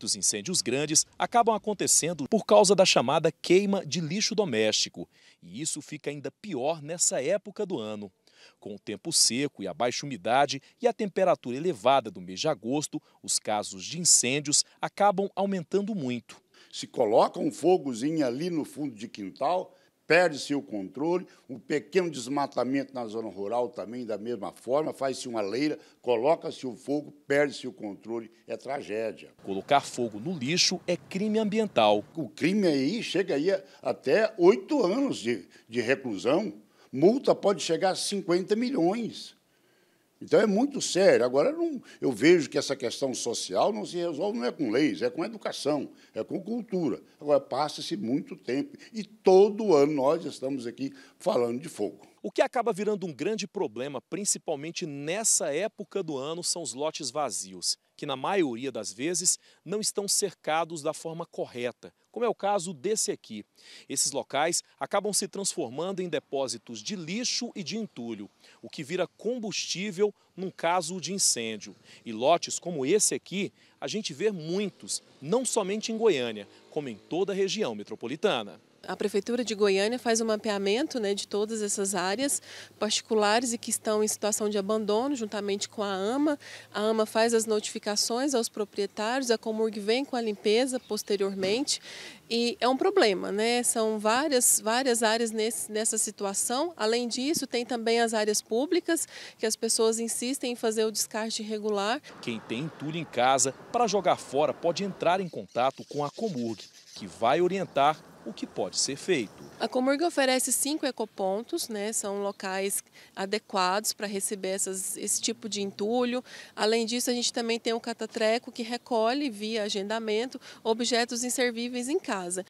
Muitos incêndios grandes acabam acontecendo por causa da chamada queima de lixo doméstico. E isso fica ainda pior nessa época do ano. Com o tempo seco e a baixa umidade e a temperatura elevada do mês de agosto, os casos de incêndios acabam aumentando muito. Se coloca um fogozinho ali no fundo de quintal, perde-se o controle, o um pequeno desmatamento na zona rural também, da mesma forma, faz-se uma leira, coloca-se o fogo, perde-se o controle, é tragédia. Colocar fogo no lixo é crime ambiental. O crime aí chega aí até oito anos de, de reclusão, multa pode chegar a 50 milhões. Então é muito sério. Agora não, eu vejo que essa questão social não se resolve não é com leis, é com educação, é com cultura. Agora passa-se muito tempo e todo ano nós estamos aqui falando de fogo. O que acaba virando um grande problema, principalmente nessa época do ano, são os lotes vazios, que na maioria das vezes não estão cercados da forma correta, como é o caso desse aqui. Esses locais acabam se transformando em depósitos de lixo e de entulho, o que vira combustível num caso de incêndio. E lotes como esse aqui, a gente vê muitos, não somente em Goiânia, como em toda a região metropolitana a Prefeitura de Goiânia faz um mapeamento né, de todas essas áreas particulares e que estão em situação de abandono, juntamente com a AMA. A AMA faz as notificações aos proprietários, a Comurg vem com a limpeza posteriormente. E é um problema, né? São várias, várias áreas nesse, nessa situação. Além disso, tem também as áreas públicas, que as pessoas insistem em fazer o descarte irregular. Quem tem entulho em casa para jogar fora pode entrar em contato com a Comurg, que vai orientar o que pode ser feito. A Comurg oferece cinco ecopontos, né? são locais adequados para receber essas, esse tipo de entulho. Além disso, a gente também tem o um catatreco que recolhe via agendamento objetos inservíveis em casa.